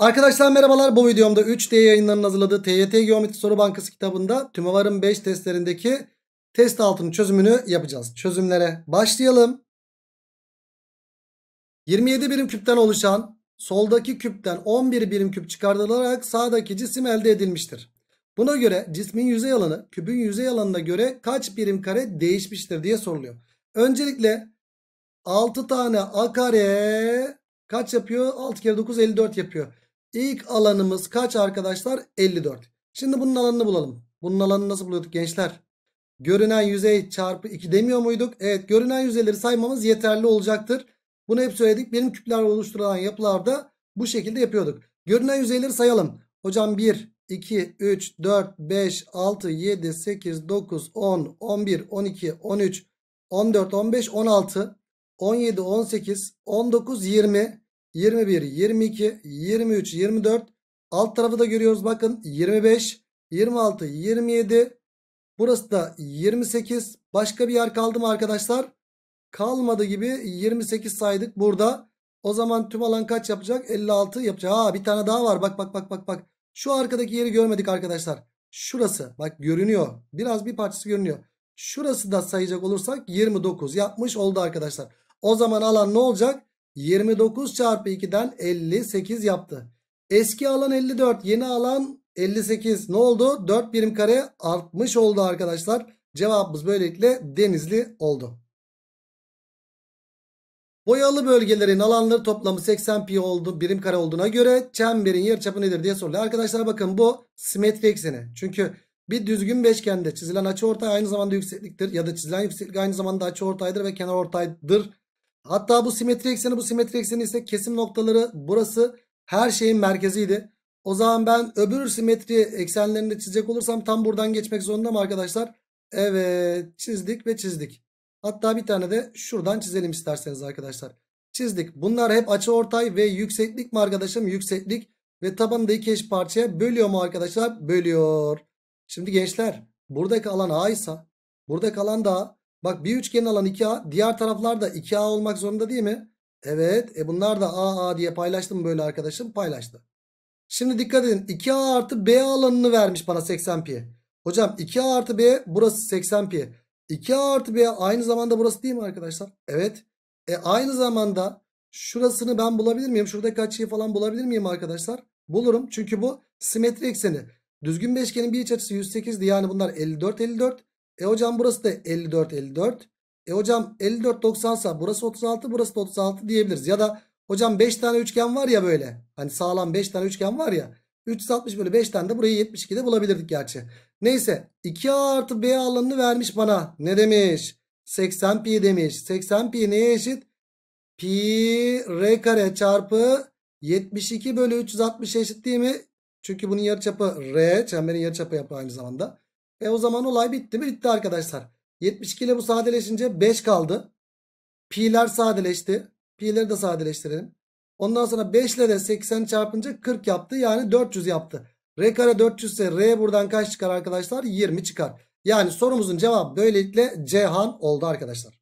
Arkadaşlar merhabalar bu videomda 3D yayınlarının hazırladığı TYT Geometri Soru Bankası kitabında TÜMEVAR'ın 5 testlerindeki test altının çözümünü yapacağız. Çözümlere başlayalım. 27 birim küpten oluşan soldaki küpten 11 birim küp çıkartılarak sağdaki cisim elde edilmiştir. Buna göre cismin yüzey alanı küpün yüzey alanına göre kaç birim kare değişmiştir diye soruluyor. Öncelikle 6 tane a kare kaç yapıyor? 6 kere 9 54 yapıyor. İlk alanımız kaç arkadaşlar? 54. Şimdi bunun alanını bulalım. Bunun alanını nasıl buluyorduk gençler? Görünen yüzey çarpı 2 demiyor muyduk? Evet görünen yüzeyleri saymamız yeterli olacaktır. Bunu hep söyledik. Benim küpler oluşturulan yapılarda bu şekilde yapıyorduk. Görünen yüzeyleri sayalım. Hocam 1, 2, 3, 4, 5, 6, 7, 8, 9, 10, 11, 12, 13, 14, 15, 16, 17, 18, 19, 20, 21, 22, 23, 24. Alt tarafı da görüyoruz bakın 25, 26, 27. Burası da 28. Başka bir yer kaldı mı arkadaşlar? Kalmadı gibi 28 saydık burada. O zaman tüm alan kaç yapacak? 56 yapacak. Ha bir tane daha var. Bak bak bak bak bak. Şu arkadaki yeri görmedik arkadaşlar. Şurası bak görünüyor. Biraz bir parçası görünüyor. Şurası da sayacak olursak 29 yapmış oldu arkadaşlar. O zaman alan ne olacak? 29 çarpı 2'den 58 yaptı. Eski alan 54 yeni alan 58 ne oldu? 4 birim kare artmış oldu arkadaşlar. Cevabımız böylelikle denizli oldu. Boyalı bölgelerin alanları toplamı 80 pi oldu, birim kare olduğuna göre çemberin yarıçapı nedir diye soruluyor. Arkadaşlar bakın bu simetri ekseni. Çünkü bir düzgün beşgende çizilen açı ortay aynı zamanda yüksekliktir ya da çizilen yükseklik aynı zamanda açı ortaydır ve kenar ortaydır Hatta bu simetri ekseni bu simetri ekseni ise kesim noktaları burası her şeyin merkeziydi. O zaman ben öbür simetri eksenlerini çizecek olursam tam buradan geçmek zorunda mı arkadaşlar? Evet çizdik ve çizdik. Hatta bir tane de şuradan çizelim isterseniz arkadaşlar. Çizdik. Bunlar hep açı ortay ve yükseklik mi arkadaşım? Yükseklik ve tabanı da iki eş parçaya bölüyor mu arkadaşlar? Bölüyor. Şimdi gençler buradaki alan A ise buradaki alan da A. Bak bir üçgenin alanı 2A. Diğer taraflar da 2A olmak zorunda değil mi? Evet. E bunlar da AA diye paylaştı mı böyle arkadaşım? Paylaştı. Şimdi dikkat edin. 2A artı B alanını vermiş bana 80 pi. Hocam 2A artı B burası 80 pi. 2A artı B aynı zamanda burası değil mi arkadaşlar? Evet. E aynı zamanda şurasını ben bulabilir miyim? Şurada kaç açıyı falan bulabilir miyim arkadaşlar? Bulurum. Çünkü bu simetri ekseni. Düzgün beşgenin bir iç açısı 108'di. Yani bunlar 54 54. E hocam burası da 54 54. E hocam 54 90 sa burası 36 burası da 36 diyebiliriz. Ya da hocam 5 tane üçgen var ya böyle. Hani sağlam 5 tane üçgen var ya. 360 bölü 5 tane de burayı 72 de bulabilirdik gerçi. Neyse 2A artı B alanını vermiş bana. Ne demiş? 80 pi demiş. 80 pi neye eşit? Pi r kare çarpı 72 bölü 360 eşit değil mi? Çünkü bunun yarıçapı r. Çemberin yarıçapı yapı aynı zamanda. E o zaman olay bitti mi? Bitti arkadaşlar. 72 ile bu sadeleşince 5 kaldı. Pi'ler sadeleşti. Pi'leri de sadeleştirelim. Ondan sonra 5 ile de 80 çarpınca 40 yaptı. Yani 400 yaptı. R kare 400 ise R buradan kaç çıkar arkadaşlar? 20 çıkar. Yani sorumuzun cevabı böylelikle Cihan oldu arkadaşlar.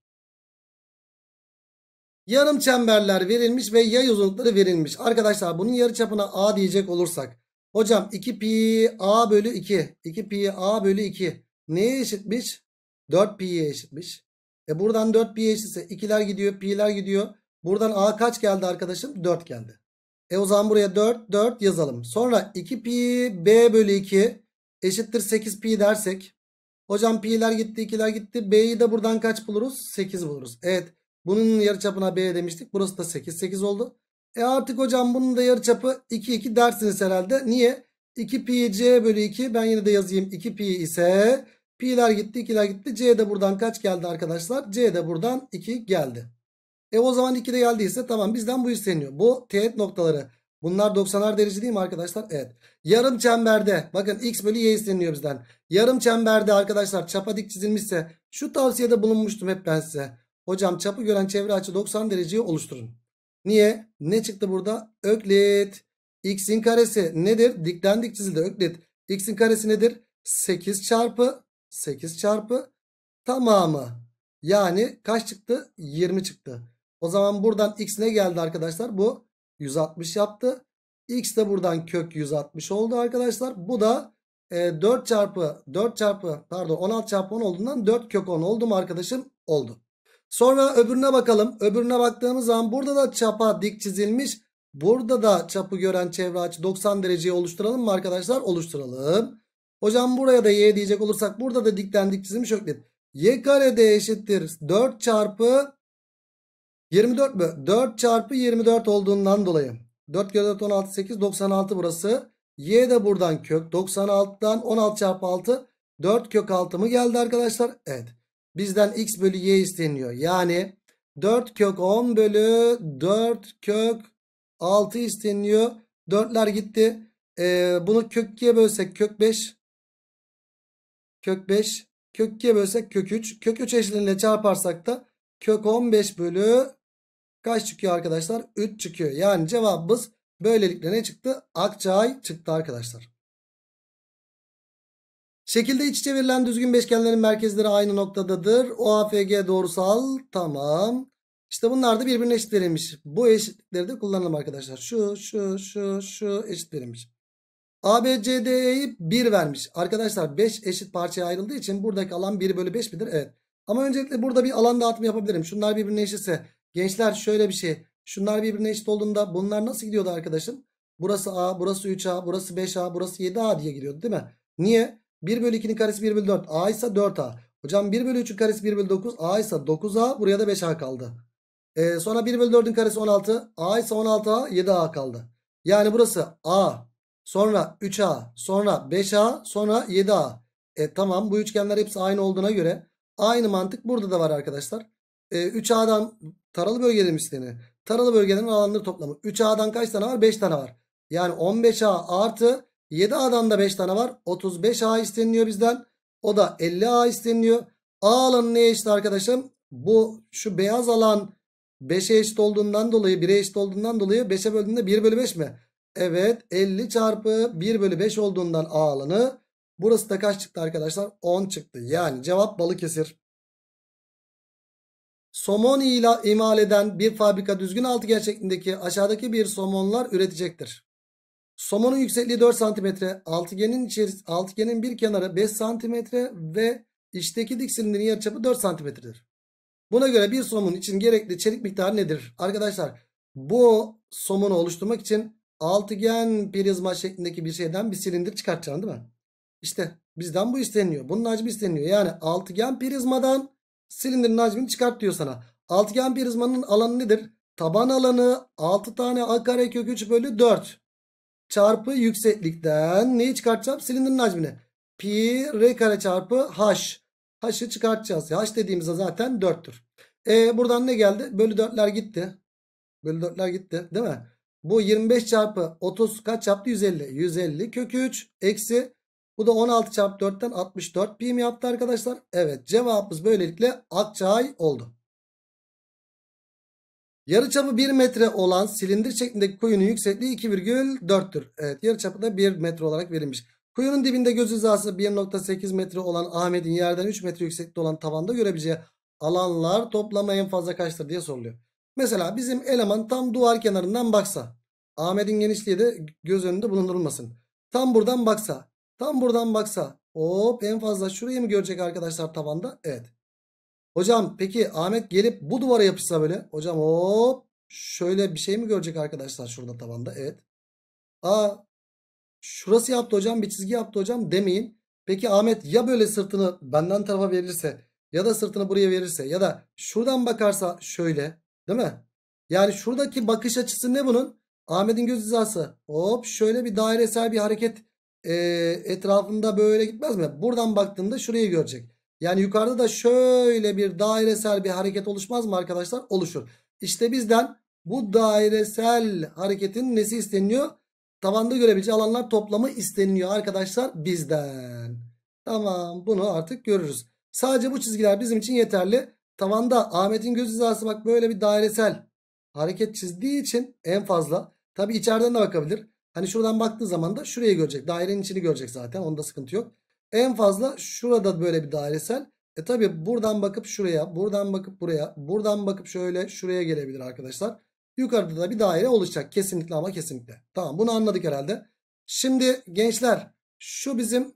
Yarım çemberler verilmiş ve yay uzunlukları verilmiş. Arkadaşlar bunun yarı çapına A diyecek olursak Hocam 2 pi a bölü 2. 2 pi a bölü 2. Neye eşitmiş? 4 pi'ye eşitmiş. E buradan 4 pi'ye eşitse 2'ler gidiyor pi'ler gidiyor. Buradan a kaç geldi arkadaşım? 4 geldi. E o zaman buraya 4 4 yazalım. Sonra 2 pi b bölü 2 eşittir 8 pi dersek. Hocam pi'ler gitti 2'ler gitti. B'yi de buradan kaç buluruz? 8 buluruz. Evet bunun yarıçapına b demiştik. Burası da 8 8 oldu. E artık hocam bunun da yarıçapı 2 2 dersiniz herhalde. Niye? 2 pi c bölü 2 ben yine de yazayım 2 pi ise pi'ler gitti 2'ler gitti. C de buradan kaç geldi arkadaşlar? C de buradan 2 geldi. E o zaman 2 de geldiyse tamam bizden bu isteniyor. Bu teğet noktaları. Bunlar 90'ar derece değil mi arkadaşlar? Evet. Yarım çemberde bakın x bölü y isteniyor bizden. Yarım çemberde arkadaşlar çapa dik çizilmişse şu tavsiyede bulunmuştum hep ben size. Hocam çapı gören çevre açı 90 dereceyi oluşturun. Niye? Ne çıktı burada? Öklit. X'in karesi nedir? Dikten dik çizildi. Öklit. X'in karesi nedir? 8 çarpı 8 çarpı tamamı. Yani kaç çıktı? 20 çıktı. O zaman buradan x ne geldi arkadaşlar? Bu 160 yaptı. X de buradan kök 160 oldu arkadaşlar. Bu da e, 4 çarpı 4 çarpı pardon 16 çarpı 10 olduğundan 4 kök 10 oldu mu arkadaşım? Oldu. Sonra öbürüne bakalım. Öbürüne baktığımız zaman burada da çapa dik çizilmiş. Burada da çapı gören çevre açı 90 dereceyi oluşturalım mı arkadaşlar? Oluşturalım. Hocam buraya da y diyecek olursak burada da dikten dik çizilmiş öklit. y kare de eşittir 4 çarpı 24 mü? 4 çarpı 24 olduğundan dolayı. 4 kere 4 16 8 96 burası. Y de buradan kök 96'dan 16 çarpı 6 4 kök 6 mı geldi arkadaşlar? Evet. Bizden x bölü y isteniyor. Yani 4 kök 10 bölü 4 kök 6 isteniyor. 4'ler gitti. Ee, bunu kök 2'ye bölsek kök 5. Kök 5. Kök 2'ye bölsek kök 3. Kök 3 eşliğinde çarparsak da kök 15 bölü kaç çıkıyor arkadaşlar? 3 çıkıyor. Yani cevabımız böylelikle ne çıktı? Akçay çıktı arkadaşlar. Şekilde iç içe verilen düzgün beşgenlerin merkezleri aynı noktadadır. OAFG doğrusal. Tamam. İşte bunlar da birbirine eşit verilmiş. Bu eşitlikleri de kullanalım arkadaşlar. Şu, şu, şu, şu eşit verilmiş. ABCD'yi 1 vermiş. Arkadaşlar 5 eşit parçaya ayrıldığı için buradaki alan 1 bölü 5 midir? Evet. Ama öncelikle burada bir alan dağıtımı yapabilirim. Şunlar birbirine eşitse. Gençler şöyle bir şey. Şunlar birbirine eşit olduğunda bunlar nasıl gidiyordu arkadaşım? Burası A, burası 3A, burası 5A, burası 7A diye gidiyordu değil mi? Niye? 1 bölü 2'nin karesi 1 bölü 4. A ise 4A. Hocam 1 bölü 3'ün karesi 1 bölü 9. A ise 9A. Buraya da 5A kaldı. Ee, sonra 1 bölü 4'ün karesi 16. A ise 16A. 7A kaldı. Yani burası A. Sonra 3A. Sonra 5A. Sonra 7A. E, tamam bu üçgenler hepsi aynı olduğuna göre aynı mantık burada da var arkadaşlar. E, 3A'dan taralı bölgelerin üstlerini. Taralı bölgelerin alanları toplamı. 3A'dan kaç tane var? 5 tane var. Yani 15A artı 7A'dan da 5 tane var. 35A isteniliyor bizden. O da 50A isteniliyor. A alanı neye eşit arkadaşım? Bu şu beyaz alan 5'e eşit olduğundan dolayı 1'e eşit olduğundan dolayı 5'e böldüğünde 1 bölü 5 mi? Evet 50 çarpı 1 bölü 5 olduğundan A alanı. Burası da kaç çıktı arkadaşlar? 10 çıktı. Yani cevap Balıkesir. Somon ile imal eden bir fabrika düzgün altı şeklindeki aşağıdaki bir somonlar üretecektir. Somonun yüksekliği 4 santimetre, Altıgenin içeris altıgenin bir kenarı 5 santimetre ve içteki dik silindirin yarıçapı 4 santimetredir. Buna göre bir somun için gerekli çelik miktarı nedir? Arkadaşlar bu somunu oluşturmak için altıgen prizma şeklindeki bir şeyden bir silindir çıkartacaksın değil mi? İşte bizden bu isteniyor. Bunun hacmi isteniyor. Yani altıgen prizmadan silindirin hacmini çıkart diyor sana. Altıgen prizmanın alanı nedir? Taban alanı 6 tane a kare kök 3 bölü 4 çarpı yükseklikten neyi çıkartacağım? Silindirin hacmini. Pi r kare çarpı h. H'ı çıkartacağız. H dediğimizde zaten 4'tür. E buradan ne geldi? Bölü 4'ler gitti. Bölü 4'ler gitti değil mi? Bu 25 çarpı 30 kaç yaptı? 150. 150 kökü 3 eksi bu da 16 çarpı 4'ten 64 pi mi yaptı arkadaşlar? Evet cevabımız böylelikle Akçay oldu. Yarıçapı 1 metre olan silindir şeklindeki kuyunun yüksekliği 2,4'tür. Evet yarıçapı da 1 metre olarak verilmiş. Kuyunun dibinde göz hizası 1.8 metre olan Ahmet'in yerden 3 metre yükseklikte olan tavanda görebileceği alanlar toplamı en fazla kaçtır diye soruluyor. Mesela bizim eleman tam duvar kenarından baksa. Ahmet'in genişliği de göz önünde bulundurulmasın. Tam buradan baksa. Tam buradan baksa. Hop en fazla şurayı mı görecek arkadaşlar tavanda? Evet. Hocam peki Ahmet gelip bu duvara yapışsa böyle. Hocam hop şöyle bir şey mi görecek arkadaşlar şurada tabanda? Evet. Aa şurası yaptı hocam bir çizgi yaptı hocam demeyin. Peki Ahmet ya böyle sırtını benden tarafa verirse ya da sırtını buraya verirse ya da şuradan bakarsa şöyle değil mi? Yani şuradaki bakış açısı ne bunun? Ahmet'in göz hizası. Hop şöyle bir dairesel bir hareket e, etrafında böyle gitmez mi? Buradan baktığında şurayı görecek. Yani yukarıda da şöyle bir dairesel bir hareket oluşmaz mı arkadaşlar? Oluşur. İşte bizden bu dairesel hareketin nesi isteniyor? Tavanda görebileceği alanlar toplamı isteniyor arkadaşlar bizden. Tamam bunu artık görürüz. Sadece bu çizgiler bizim için yeterli. Tavanda Ahmet'in göz hizası bak böyle bir dairesel hareket çizdiği için en fazla. Tabi içeriden de bakabilir. Hani şuradan baktığı zaman da şurayı görecek. Dairenin içini görecek zaten. Onda sıkıntı yok. En fazla şurada böyle bir dairesel. E tabi buradan bakıp şuraya, buradan bakıp buraya, buradan bakıp şöyle şuraya gelebilir arkadaşlar. Yukarıda da bir daire oluşacak kesinlikle ama kesinlikle. Tamam bunu anladık herhalde. Şimdi gençler şu bizim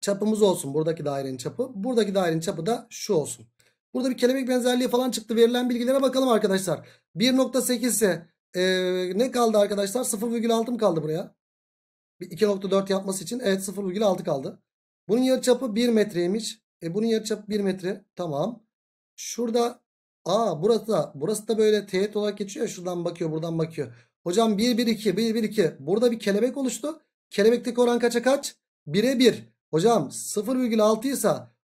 çapımız olsun. Buradaki dairenin çapı. Buradaki dairenin çapı da şu olsun. Burada bir kelebek benzerliği falan çıktı. Verilen bilgilere bakalım arkadaşlar. 1.8 ise ee, ne kaldı arkadaşlar? 0,6 mı kaldı buraya? 2.4 yapması için evet 0,6 kaldı. Bunun yarıçapı 1 metreymiş. E bunun yarıçapı 1 metre. Tamam. Şurada a, burası da burası da böyle teğet olarak geçiyor. Şuradan bakıyor, buradan bakıyor. Hocam 1 1 2 1 1 2. Burada bir kelebek oluştu. Kelebekteki oran kaça kaç? 1'e 1. Hocam 0,6 ise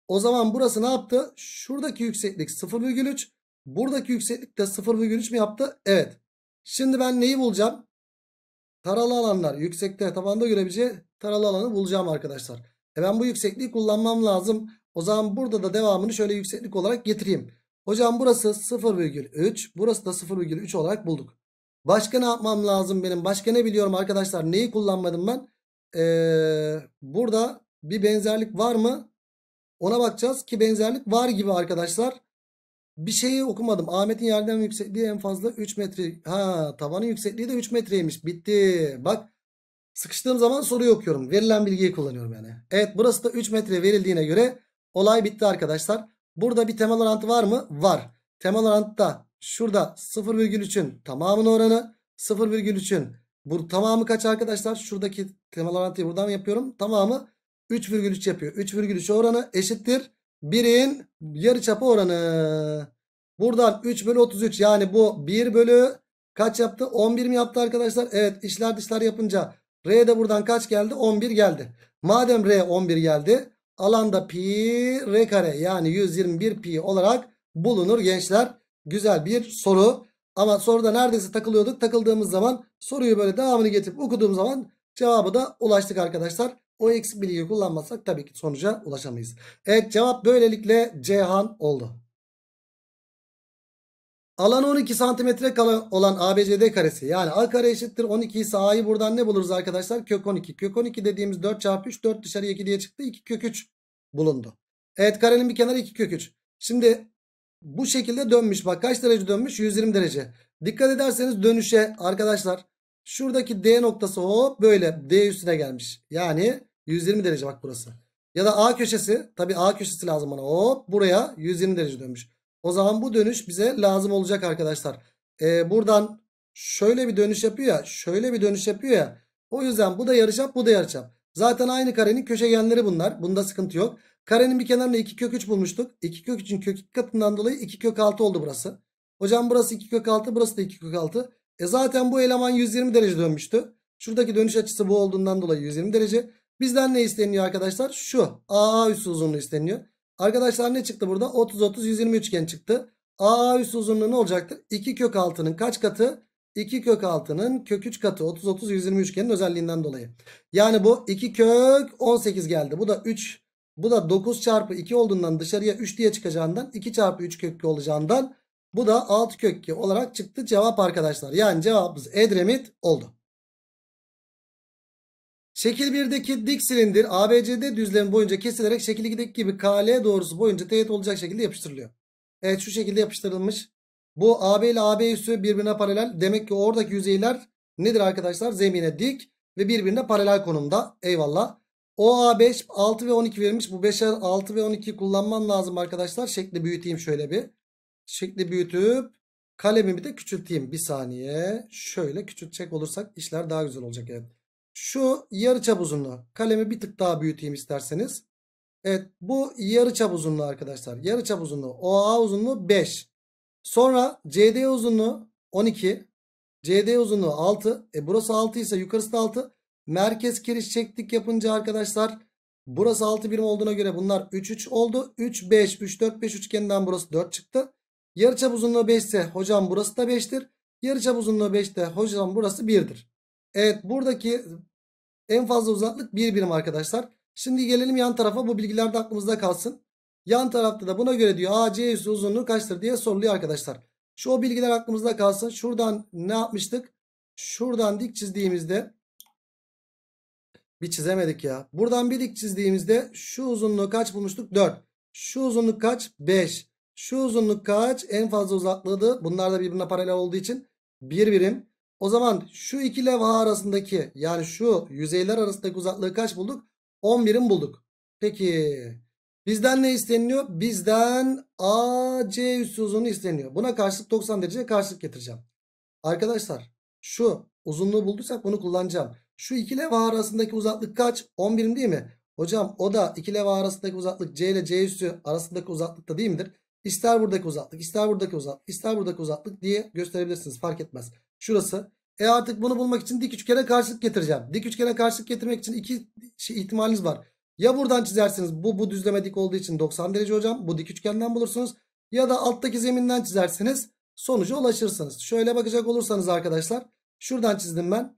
o zaman burası ne yaptı? Şuradaki yükseklik 0,3. Buradaki yükseklik de 0,3 mi yaptı? Evet. Şimdi ben neyi bulacağım? taralı alanlar yüksekte tabanda görebileceği taralı alanı bulacağım arkadaşlar. E ben bu yüksekliği kullanmam lazım. O zaman burada da devamını şöyle yükseklik olarak getireyim. Hocam burası 0,3 burası da 0,3 olarak bulduk. Başka ne yapmam lazım benim? Başka ne biliyorum arkadaşlar? Neyi kullanmadım ben? Ee, burada bir benzerlik var mı? Ona bakacağız ki benzerlik var gibi arkadaşlar. Bir şeyi okumadım. Ahmet'in yerden yüksekliği en fazla 3 metre. Ha tavanın yüksekliği de 3 metreymiş. Bitti. Bak sıkıştığım zaman soruyu okuyorum. Verilen bilgiyi kullanıyorum yani. Evet burası da 3 metre verildiğine göre olay bitti arkadaşlar. Burada bir temel orantı var mı? Var. Temel orantıda şurada 0,3'ün tamamının oranı 0,3'ün bu tamamı kaç arkadaşlar? Şuradaki temel orantıyı buradan yapıyorum. Tamamı 3,3 yapıyor. 3,3 oranı eşittir 1'in yarıçapı oranı. Buradan 3 bölü 33 yani bu 1 bölü kaç yaptı? 11 mi yaptı arkadaşlar? Evet içler dışlar yapınca R de buradan kaç geldi? 11 geldi. Madem R 11 geldi alanda pi R kare yani 121 pi olarak bulunur gençler. Güzel bir soru. Ama soruda neredeyse takılıyorduk. Takıldığımız zaman soruyu böyle devamını getirip okuduğum zaman cevabı da ulaştık arkadaşlar. O eksik bilgiyi kullanmasak tabii ki sonuca ulaşamayız. Evet cevap böylelikle Cihan oldu. Alanı 12 santimetre kala olan ABCD karesi. Yani A kare eşittir 12 ise A'yı buradan ne buluruz arkadaşlar? Kök 12. Kök 12 dediğimiz 4 çarpı 3 4 dışarı 2 diye çıktı. 2 kök 3 bulundu. Evet karenin bir kenarı 2 kök 3. Şimdi bu şekilde dönmüş. Bak kaç derece dönmüş? 120 derece. Dikkat ederseniz dönüşe arkadaşlar şuradaki D noktası hop böyle D üstüne gelmiş. Yani 120 derece bak burası. Ya da A köşesi. Tabi A köşesi lazım bana. Hop buraya 120 derece dönmüş. O zaman bu dönüş bize lazım olacak arkadaşlar. Ee, buradan şöyle bir dönüş yapıyor ya. Şöyle bir dönüş yapıyor ya. O yüzden bu da yarıçap bu da yarıçap. Zaten aynı karenin köşegenleri bunlar. Bunda sıkıntı yok. Karenin bir kenarında 2 kök 3 bulmuştuk. 2 kök 3'ün kök 2 katından dolayı 2 kök 6 oldu burası. Hocam burası 2 kök 6 burası da 2 kök 6. E zaten bu eleman 120 derece dönmüştü. Şuradaki dönüş açısı bu olduğundan dolayı 120 derece. Bizden ne isteniyor arkadaşlar? Şu AA üst uzunluğu isteniyor. Arkadaşlar ne çıktı burada? 30-30-120 üçgen çıktı. AA üst uzunluğu ne olacaktır? 2 kök 6'nın kaç katı? 2 kök 6'nın kök 3 katı 30-30-120 üçgenin özelliğinden dolayı. Yani bu 2 kök 18 geldi. Bu da 3 bu da 9 çarpı 2 olduğundan dışarıya 3 diye çıkacağından 2 çarpı 3 kök kökü olacağından bu da 6 kök kökü olarak çıktı cevap arkadaşlar. Yani cevabımız Edremit oldu. Şekil 1'deki dik silindir ABCD düzlemi boyunca kesilerek şekil 2'deki gibi KL doğrusu boyunca teğet olacak şekilde yapıştırılıyor. Evet şu şekilde yapıştırılmış. Bu AB ile AB üssü birbirine paralel. Demek ki oradaki yüzeyler nedir arkadaşlar? Zemine dik ve birbirine paralel konumda. Eyvallah. OA 5 6 ve 12 verilmiş. Bu 5'er 6 ve 12 kullanmam lazım arkadaşlar. Şekli büyüteyim şöyle bir. Şekli büyütüp kalemimi de küçülteyim. Bir saniye. Şöyle küçültecek olursak işler daha güzel olacak. Evet. Şu yarıçap uzunluğu. Kalemi bir tık daha büyüteyim isterseniz. Evet bu yarıçap uzunluğu arkadaşlar. Yarıçap uzunluğu. OA uzunluğu 5. Sonra CD uzunluğu 12. CD uzunluğu 6. E burası 6 ise yukarısı da 6. Merkez kiriş çektik yapınca arkadaşlar burası 6 birim olduğuna göre bunlar 3 3 oldu. 3 5 3 4 5 üçgeninden burası 4 çıktı. Yarıçap uzunluğu 5 ise hocam burası da 5'tir. Yarıçap uzunluğu 5'te hocam burası 1'dir. Evet buradaki en fazla uzaklık 1 bir birim arkadaşlar. Şimdi gelelim yan tarafa bu bilgiler de aklımızda kalsın. Yan tarafta da buna göre diyor AC üssü uzunluğu kaçtır diye soruluyor arkadaşlar. Şu o bilgiler aklımızda kalsın. Şuradan ne yapmıştık? Şuradan dik çizdiğimizde bir çizemedik ya. Buradan bir dik çizdiğimizde şu uzunluğu kaç bulmuştuk? 4. Şu uzunluk kaç? 5. Şu uzunluk kaç? En fazla uzaklığı da bunlar da birbirine paralel olduğu için 1 bir birim. O zaman şu iki levha arasındaki yani şu yüzeyler arasındaki uzaklığı kaç bulduk? 10 bulduk. Peki bizden ne isteniyor? Bizden AC üssü uzunluğu isteniyor. Buna karşılık 90 derece karşılık getireceğim. Arkadaşlar şu uzunluğu bulduysak bunu kullanacağım. Şu iki levha arasındaki uzaklık kaç? 10 değil mi? Hocam o da iki levha arasındaki uzaklık C ile C üstü arasındaki uzaklıkta değil midir? İster buradaki uzaklık, ister buradaki uzaklık, ister buradaki uzaklık diye gösterebilirsiniz. Fark etmez. Şurası. E artık bunu bulmak için dik üçgene karşılık getireceğim. Dik üçgene karşılık getirmek için iki şey ihtimaliniz var. Ya buradan çizersiniz. Bu bu düzleme dik olduğu için 90 derece hocam. Bu dik üçgenden bulursunuz. Ya da alttaki zeminden çizersiniz. sonuca ulaşırsınız. Şöyle bakacak olursanız arkadaşlar. Şuradan çizdim ben.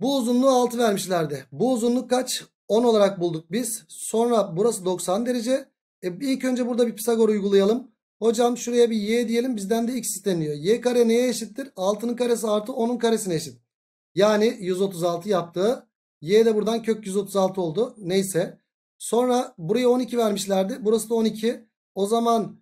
Bu uzunluğu 6 vermişlerdi. Bu uzunluk kaç? 10 olarak bulduk biz. Sonra burası 90 derece. E, ilk önce burada bir Pisagor uygulayalım. Hocam şuraya bir y diyelim bizden de x isteniyor. y kare neye eşittir? 6'nın karesi artı 10'un karesine eşit. Yani 136 yaptı. y de buradan kök 136 oldu. Neyse. Sonra buraya 12 vermişlerdi. Burası da 12. O zaman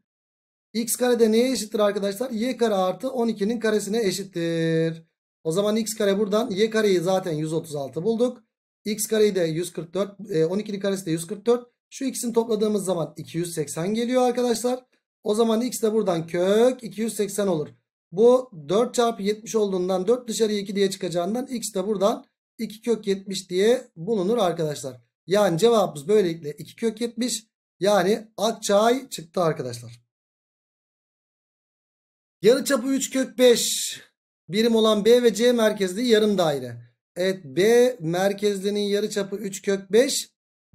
x kare de neye eşittir arkadaşlar? y kare artı 12'nin karesine eşittir. O zaman x kare buradan y kareyi zaten 136 bulduk. x kareyi de 144. 12'nin e, karesi de 144. Şu ikisini topladığımız zaman 280 geliyor arkadaşlar. O zaman x de buradan kök 280 olur. Bu 4 çarpı 70 olduğundan 4 dışarıya 2 diye çıkacağından x de buradan 2 kök 70 diye bulunur arkadaşlar. Yani cevabımız böylelikle 2 kök 70 yani Akçay çıktı arkadaşlar. Yarı çapı 3 kök 5 birim olan B ve C merkezli yarım daire. Evet B merkezlinin yarı çapı 3 kök 5.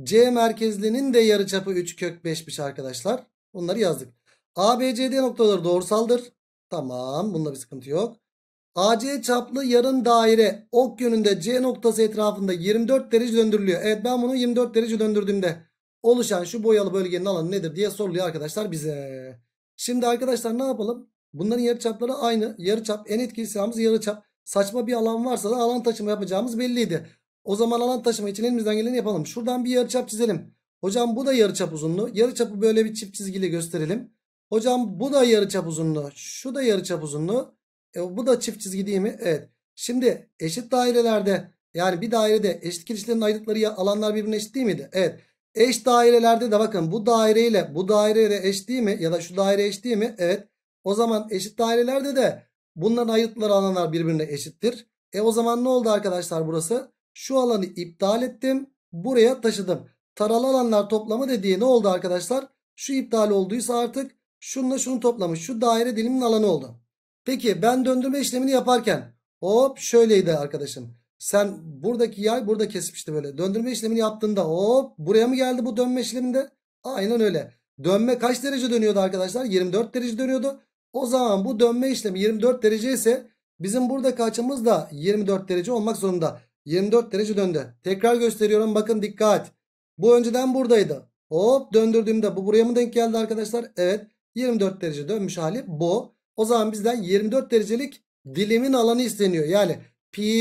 C merkezlinin de yarı çapı 3 kök 5'miş arkadaşlar. Bunları yazdık. ABCD noktaları doğrusaldır. Tamam bunda bir sıkıntı yok. AC çaplı yarım daire ok yönünde C noktası etrafında 24 derece döndürülüyor. Evet ben bunu 24 derece döndürdüğümde oluşan şu boyalı bölgenin alanı nedir diye soruluyor arkadaşlar bize. Şimdi arkadaşlar ne yapalım? Bunların yarıçapları aynı. Yarıçap en etkili silahımız yarıçap. Saçma bir alan varsa da alan taşıma yapacağımız belliydi. O zaman alan taşıma için elimizden geleni yapalım. Şuradan bir yarıçap çizelim. Hocam bu da yarıçap uzunluğu. Yarıçapı böyle bir çift çizgiyle gösterelim. Hocam bu da yarı çap uzunluğu. Şu da yarıçap uzunluğu. E, bu da çift çizgi değil mi? Evet. Şimdi eşit dairelerde yani bir dairede eşit kirişlerin ayırdıkları alanlar birbirine eşit değil miydi? Evet. Eş dairelerde de bakın bu daireyle bu daireyle eş değil mi? Ya da şu daire eş değil mi? Evet. O zaman eşit dairelerde de bunların ayırdıkları alanlar birbirine eşittir. E o zaman ne oldu arkadaşlar burası? Şu alanı iptal ettim. Buraya taşıdım. Taralı alanlar toplamı dediği ne oldu arkadaşlar? Şu iptal olduysa artık Şununla şunu toplamış. Şu daire dilimin alanı oldu. Peki ben döndürme işlemini yaparken hop şöyleydi arkadaşım. Sen buradaki yay burada kesmişti böyle. Döndürme işlemini yaptığında hop buraya mı geldi bu dönme işleminde? Aynen öyle. Dönme kaç derece dönüyordu arkadaşlar? 24 derece dönüyordu. O zaman bu dönme işlemi 24 derece ise bizim buradaki açımız da 24 derece olmak zorunda. 24 derece döndü. Tekrar gösteriyorum bakın dikkat. Bu önceden buradaydı. Hop döndürdüğümde bu buraya mı denk geldi arkadaşlar? Evet. 24 derece dönmüş hali bu. O zaman bizden 24 derecelik dilimin alanı isteniyor. Yani pi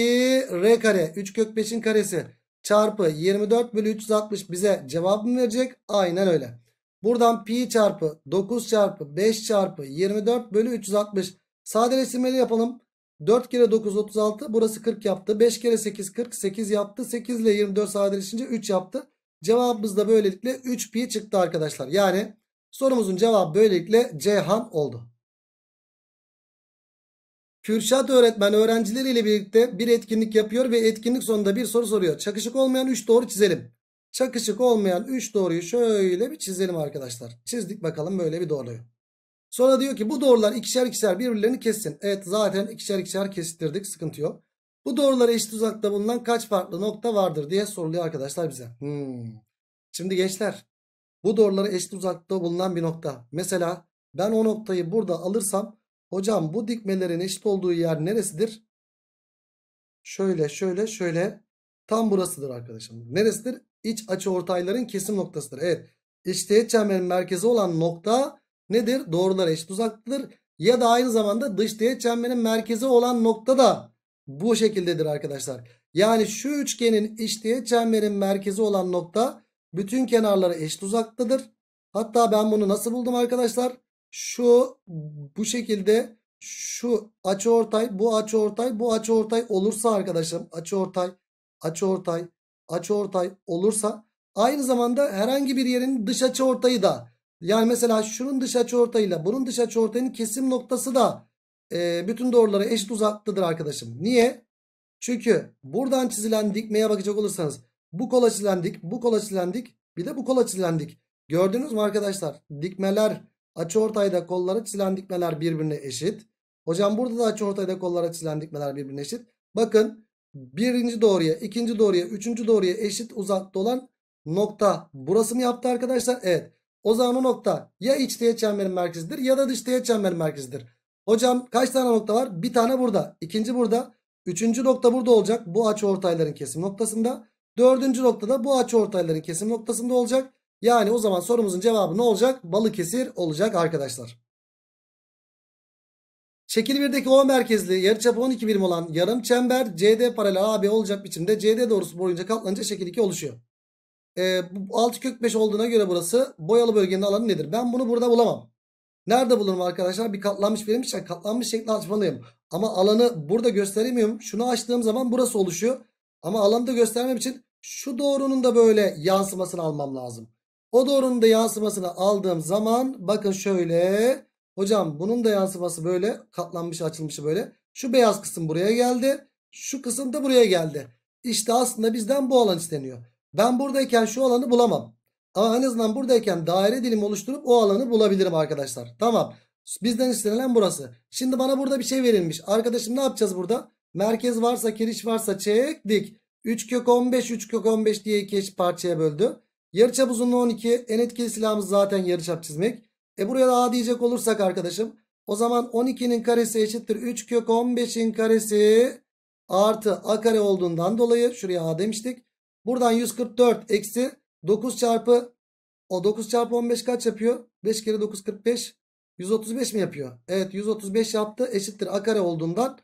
r kare 3 kök 5'in karesi çarpı 24 bölü 360 bize cevabını verecek. Aynen öyle. Buradan pi çarpı 9 çarpı 5 çarpı 24 bölü 360. Sadeleştirmeleri yapalım. 4 kere 9 36 burası 40 yaptı. 5 kere 8 40, 8 yaptı. 8 ile 24 sadeleşince 3 yaptı. Cevabımız da böylelikle 3 pi çıktı arkadaşlar. Yani Sorumuzun cevabı böylelikle Cihan oldu. Kürşat öğretmen öğrencileriyle birlikte bir etkinlik yapıyor ve etkinlik sonunda bir soru soruyor. Çakışık olmayan 3 doğru çizelim. Çakışık olmayan 3 doğruyu şöyle bir çizelim arkadaşlar. Çizdik bakalım böyle bir doğruyu. Sonra diyor ki bu doğrular ikişer ikişer birbirlerini kessin. Evet zaten ikişer ikişer kesittirdik sıkıntı yok. Bu doğrulara eşit uzakta bulunan kaç farklı nokta vardır diye soruluyor arkadaşlar bize. Hmm. Şimdi gençler bu doğrulara eşit uzakta bulunan bir nokta. Mesela ben o noktayı burada alırsam hocam bu dikmelerin eşit olduğu yer neresidir? Şöyle şöyle şöyle tam burasıdır arkadaşım. Neresidir? İç açı ortayların kesim noktasıdır. Evet İçteğet çemberin merkezi olan nokta nedir? Doğrular eşit uzaklıktır. Ya da aynı zamanda dış teğet çemberin merkezi olan nokta da bu şekildedir arkadaşlar. Yani şu üçgenin iç teğet çemberin merkezi olan nokta bütün kenarları eşit uzaktadır. Hatta ben bunu nasıl buldum arkadaşlar? Şu bu şekilde şu açıortay, bu açıortay, bu açıortay olursa arkadaşlarım açıortay, açıortay, açıortay olursa aynı zamanda herhangi bir yerin dış açıortayı da yani mesela şunun dış açıortayıyla bunun dış açıortayının kesim noktası da e, bütün doğrulara eşit uzaklıdır arkadaşım. Niye? Çünkü buradan çizilen dikmeye bakacak olursanız bu kola çilendik. Bu kola çilendik. Bir de bu kola çilendik. Gördünüz mü arkadaşlar? Dikmeler açıortayda kollara çilen dikmeler birbirine eşit. Hocam burada da açıortayda kollara çilen dikmeler birbirine eşit. Bakın birinci doğruya, ikinci doğruya, üçüncü doğruya eşit uzakta olan nokta burası mı yaptı arkadaşlar? Evet. O zaman o nokta ya iç teğet çemberin merkezidir ya da dış teğet çemberin merkezidir. Hocam kaç tane nokta var? Bir tane burada. ikinci burada. Üçüncü nokta burada olacak. Bu açı ortayların kesim noktasında. Dördüncü noktada bu açı ortayların kesim noktasında olacak. Yani o zaman sorumuzun cevabı ne olacak? Balıkesir olacak arkadaşlar. Şekil 1'deki O merkezli yarıçapı 12 birim olan yarım çember CD paralel AB olacak biçimde CD doğrusu boyunca katlanınca şekil 2 oluşuyor. Ee, 6 kök 5 olduğuna göre burası boyalı bölgenin alanı nedir? Ben bunu burada bulamam. Nerede bulurum arkadaşlar? Bir katlanmış verilmiş ya katlanmış şekli açmalıyım. Ama alanı burada gösteremiyorum. Şunu açtığım zaman burası oluşuyor. Ama alanda göstermem için şu doğrunun da böyle yansımasını almam lazım. O doğrunun da yansımasını aldığım zaman bakın şöyle. Hocam bunun da yansıması böyle katlanmış açılmışı böyle. Şu beyaz kısım buraya geldi. Şu kısım da buraya geldi. İşte aslında bizden bu alan isteniyor. Ben buradayken şu alanı bulamam. Ama en azından buradayken daire dilim oluşturup o alanı bulabilirim arkadaşlar. Tamam. Bizden istenilen burası. Şimdi bana burada bir şey verilmiş. Arkadaşım ne yapacağız burada? Merkez varsa kiriş varsa çek dik. 3 kök 15 3 kök 15 diye iki eşit parçaya böldü. Yarıçap uzunluğu 12. En etkili silahımız zaten yarıçap çizmek. E buraya da A diyecek olursak arkadaşım. O zaman 12'nin karesi eşittir 3 kök 15'in karesi artı A kare olduğundan dolayı şuraya A demiştik. Buradan 144 eksi 9 çarpı o 9 çarpı 15 kaç yapıyor? 5 kere 9 45 135 mi yapıyor? Evet 135 yaptı eşittir A kare olduğundan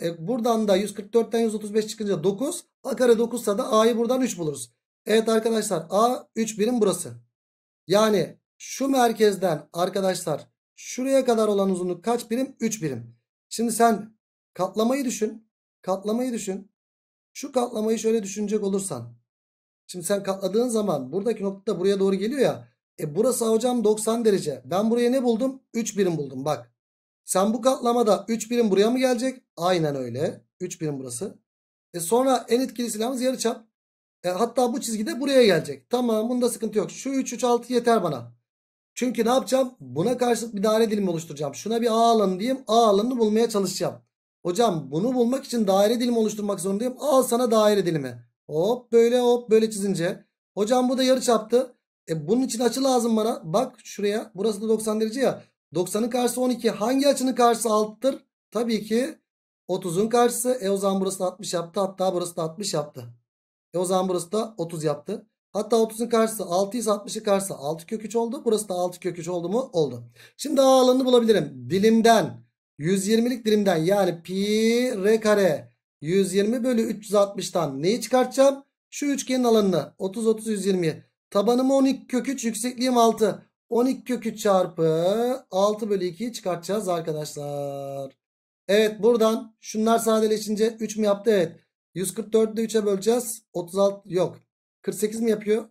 e, buradan da 144'ten 135 çıkınca 9. A kare 9 ise da A'yı buradan 3 buluruz. Evet arkadaşlar A 3 birim burası. Yani şu merkezden arkadaşlar şuraya kadar olan uzunluk kaç birim? 3 birim. Şimdi sen katlamayı düşün. Katlamayı düşün. Şu katlamayı şöyle düşünecek olursan. Şimdi sen katladığın zaman buradaki nokta buraya doğru geliyor ya. E burası hocam 90 derece. Ben buraya ne buldum? 3 birim buldum bak. Sen bu katlamada 3 birim buraya mı gelecek? Aynen öyle. 3 birim burası. E sonra en etkili silahımız yarıçap. E hatta bu çizgide buraya gelecek. Tamam bunda sıkıntı yok. Şu 3 3 6 yeter bana. Çünkü ne yapacağım? Buna karşılık bir daire dilimi oluşturacağım. Şuna bir A alanı diyeyim. A alanını bulmaya çalışacağım. Hocam bunu bulmak için daire dilimi oluşturmak zorundayım. Al sana daire dilimi. Hop böyle hop böyle çizince. Hocam bu da yarı çaptı. E bunun için açı lazım bana. Bak şuraya. Burası da 90 derece ya. 90'ın karşısı 12. Hangi açının karşısı 6'tır? Tabii ki 30'un karşısı. E o zaman burası da 60 yaptı. Hatta burası da 60 yaptı. E o zaman burası da 30 yaptı. Hatta 30'un karşısı 6 ise 60'ın karşısı 6 kök 3 oldu. Burası da 6 kök 3 oldu mu? Oldu. Şimdi A alanını bulabilirim. Dilimden 120'lik dilimden yani pi r kare 120 bölü 360'tan neyi çıkartacağım? Şu üçgenin alanını 30 30 120 Tabanım 12 kök 3 yüksekliğim 6. 12 kök 3 çarpı 6 bölü 2'yi çıkartacağız arkadaşlar. Evet buradan şunlar sadeleşince 3 mü yaptı? Evet. 144'ü de 3'e böleceğiz. 36 yok. 48 mi yapıyor?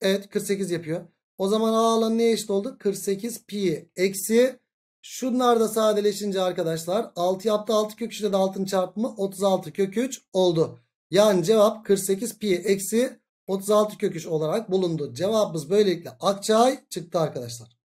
Evet 48 yapıyor. O zaman A alanı neye eşit oldu? 48 pi eksi şunlar da sadeleşince arkadaşlar 6 yaptı 6 kök 3'le de 6'ın çarpımı 36 kök 3 oldu. Yani cevap 48 pi eksi 36 köküş olarak bulundu. Cevabımız böylelikle Akçay çıktı arkadaşlar.